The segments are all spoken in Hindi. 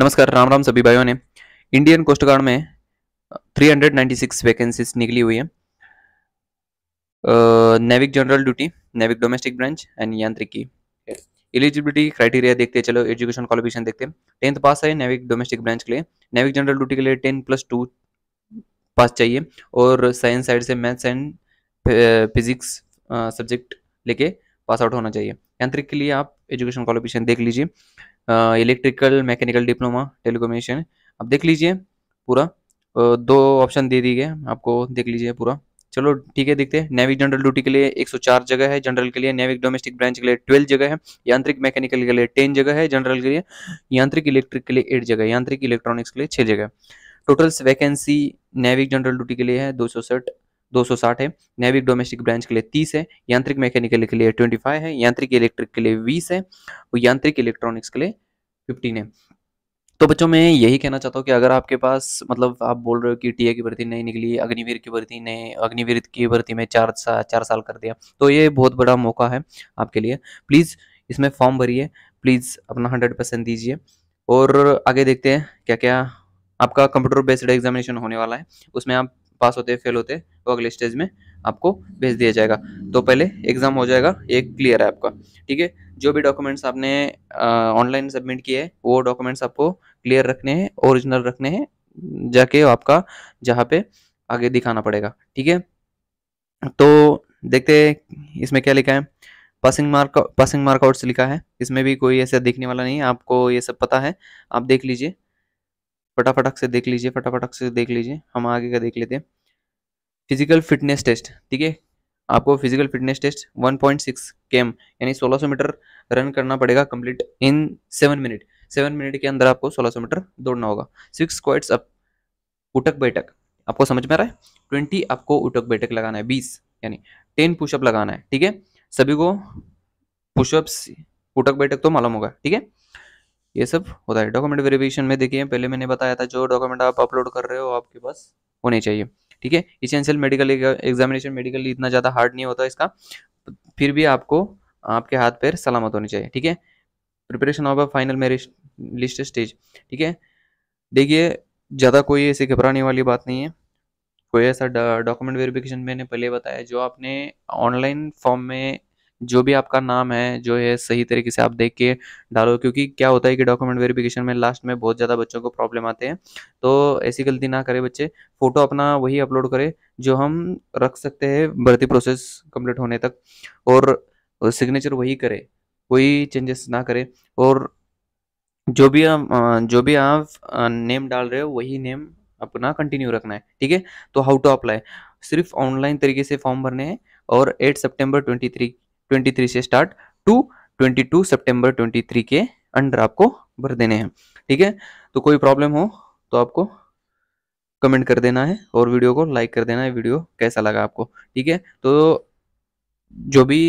नमस्कार राम राम सभी भाइयों ने इंडियन कोस्ट गार्ड में 396 वैकेंसीज निकली हुई है Navik general duty Navik domestic branch and यांत्रिकी एलिजिबिलिटी क्राइटेरिया देखते चलो एजुकेशन क्वालिफिकेशन देखते टेंथ पास है नेविक डोमेस्टिक ब्रांच के लिए नेविक जनरल ड्यूटी के लिए टेन प्लस टू पास चाहिए और साइंस साइड से मैथ्स एंड फिजिक्स सब्जेक्ट लेके पास आउट होना चाहिए यांत्रिक के लिए आप एजुकेशन क्वालिफिकेशन देख लीजिए इलेक्ट्रिकल मैकेनिकल डिप्लोमा टेलीकोमेशन आप देख लीजिए पूरा दो ऑप्शन दे दिए गए आपको देख लीजिए पूरा चलो ठीक है देखते हैं नेविक जनरल ड्यूटी के लिए 104 जगह है जनरल के लिए नेविक डोमेस्टिक ब्रांच के लिए 12 जगह है यांत्रिक मैकेनिकल के लिए 10 जगह है जनरल के लिए यांत्रिक इलेक्ट्रिक के लिए 8 जगह है यांत्रिक इलेक्ट्रॉनिक्स के लिए 6 जगह totals vacancy Navik general duty के लिए है दो 260 है नैविक डोमेस्टिक ब्रांच के लिए 30 है यांत्रिक मैकेनिकल के लिए 25 है यांत्रिक इलेक्ट्रिक के लिए 20 है और यांत्रिक इलेक्ट्रॉनिक्स के लिए 15 है तो बच्चों मैं यही कहना चाहता हूँ कि अगर आपके पास मतलब आप बोल रहे हो कि टीए की भर्ती नहीं निकली अग्निवीर की भर्ती ने अग्निवीर की भर्ती में चार सा, चार साल कर दिया तो ये बहुत बड़ा मौका है आपके लिए प्लीज़ इसमें फॉर्म भरिए प्लीज़ अपना हंड्रेड परसेंट दीजिए और आगे देखते हैं क्या क्या आपका कंप्यूटर बेस्ड एग्जामिनेशन होने वाला है उसमें आप पास होते फेल होते वो अगले स्टेज में आपको भेज दिया जाएगा तो पहले एग्ज़ाम हो जाएगा एक क्लियर है आपका ठीक है जो भी डॉक्यूमेंट्स आपने ऑनलाइन सबमिट किए हैं वो डॉक्यूमेंट्स आपको क्लियर रखने हैं ओरिजिनल रखने हैं जाके आपका जहाँ पे आगे दिखाना पड़ेगा ठीक है तो देखते हैं इसमें क्या लिखा है पासिंग मार्क पासिंग मार्कआउट्स लिखा है इसमें भी कोई ऐसा देखने वाला नहीं है आपको ये सब पता है आप देख लीजिए फटाफटक से देख लीजिए फटाफटक से देख लीजिए हम आगे का देख लेते हैं फिजिकल फिटनेस टेस्ट ठीक है आपको फिजिकल फिटनेस टेस्ट 1.6 पॉइंट यानी 1600 मीटर रन करना पड़ेगा complete in seven minute seven minute के अंदर आपको 1600 मीटर दौड़ना होगा सिक्स स्क्वाइट्स अप उठक बैठक आपको समझ में आ रहा है ट्वेंटी आपको उठक बैठक लगाना है बीस यानी टेन पुशअप लगाना है ठीक है सभी को पुशअप्स उठक बैठक तो मालूम होगा ठीक है ये सब होता है डॉक्यूमेंट वेरिफिकेशन में देखिए पहले मैंने बताया था जो डॉक्यूमेंट आप अपलोड कर रहे हो आपके पास होने चाहिए ठीक है इसेंशियल मेडिकल एग्जामिनेशन मेडिकल इतना ज़्यादा हार्ड नहीं होता इसका फिर भी आपको आपके हाथ पैर सलामत होने चाहिए ठीक है preparation of a final merit list stage ठीक है देखिए ज़्यादा कोई ऐसी घबराने वाली बात नहीं है कोई ऐसा डॉक्यूमेंट वेरिफिकेशन मैंने पहले बताया जो आपने ऑनलाइन फॉर्म में जो भी आपका नाम है जो है सही तरीके से आप देख के डालो क्योंकि क्या होता है कि डॉक्यूमेंट वेरिफिकेशन में लास्ट में बहुत ज़्यादा बच्चों को प्रॉब्लम आते हैं तो ऐसी गलती ना करें बच्चे फ़ोटो अपना वही अपलोड करें जो हम रख सकते हैं भर्ती प्रोसेस कंप्लीट होने तक और सिग्नेचर वही करें कोई चेंजेस ना करें और जो भी आप जो भी आप नेम डाल रहे हो वही नेम अपना कंटिन्यू रखना है ठीक है तो हाउ टू अप्लाई सिर्फ ऑनलाइन तरीके से फॉर्म भरने हैं और 8 सितंबर 23 23 से स्टार्ट टू 22 सितंबर 23 के अंडर आपको भर देने हैं ठीक है तो कोई प्रॉब्लम हो तो आपको कमेंट कर देना है और वीडियो को लाइक कर देना है वीडियो कैसा लगा आपको ठीक है तो जो भी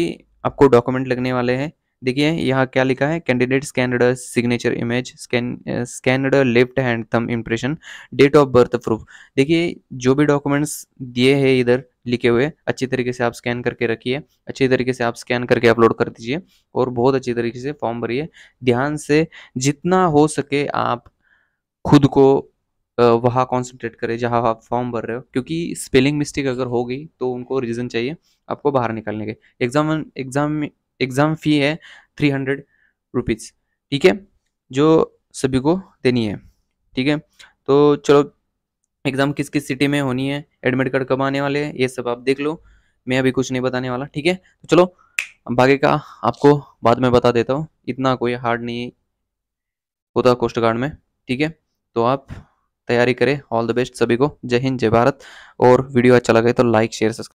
आपको डॉक्यूमेंट लगने वाले हैं देखिए यहाँ क्या लिखा है candidate scanned signature image scan scanned left hand thumb impression date of birth proof देखिए जो भी डॉक्यूमेंट्स दिए हैं इधर लिखे हुए अच्छी तरीके से आप स्कैन करके रखिए अच्छी तरीके से आप स्कैन करके अपलोड कर दीजिए और बहुत अच्छी तरीके से फॉर्म भरिए ध्यान से जितना हो सके आप खुद को वहाँ कॉन्सेंट्रेट करें जहाँ आप फॉर्म भर रहे हो क्योंकि स्पेलिंग मिस्टेक अगर हो गई तो उनको रीज़न चाहिए आपको बाहर निकालने के एग्जाम एग्जाम एग्ज़ाम फ़ी है थ्री हंड्रेड रुपीज़ ठीक है जो सभी को देनी है ठीक है तो चलो एग्ज़ाम किस किस सिटी में होनी है एडमिट कार्ड कब आने वाले हैं ये सब आप देख लो मैं अभी कुछ नहीं बताने वाला ठीक है तो चलो बाकी का आपको बाद में बता देता हूँ इतना कोई हार्ड नहीं होता कोस्ट गार्ड में ठीक है तो आप तैयारी करें ऑल द बेस्ट सभी को जय हिंद जय भारत और वीडियो अच्छा लगे तो लाइक शेयर सब्सक्राइब